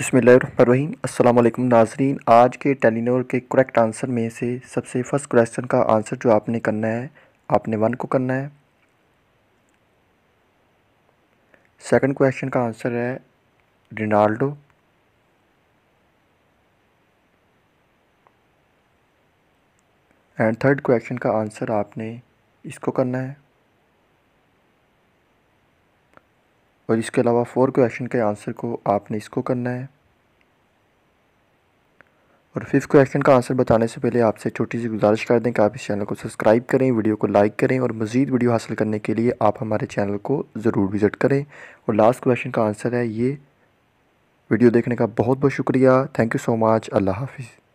बसमीम अल्लाम नाजरीन आज के टेलीनोर के करेक्ट आंसर में से सबसे फ़र्स्ट क्वेश्चन का आंसर जो आपने करना है आपने वन को करना है सेकंड क्वेश्चन का आंसर है रिनाल्डो एंड थर्ड क्वेश्चन का आंसर आपने इसको करना है और इसके अलावा फोर क्वेश्चन के आंसर को आपने इसको करना है और फिफ्थ क्वेश्चन का आंसर बताने से पहले आपसे छोटी सी गुजारिश कर दें कि आप इस चैनल को सब्सक्राइब करें वीडियो को लाइक करें और मज़ीद वीडियो हासिल करने के लिए आप हमारे चैनल को ज़रूर विज़िट करें और लास्ट क्वेश्चन का आंसर है ये वीडियो देखने का बहुत बहुत शुक्रिया थैंक यू सो मच अल्लाह हाफिज़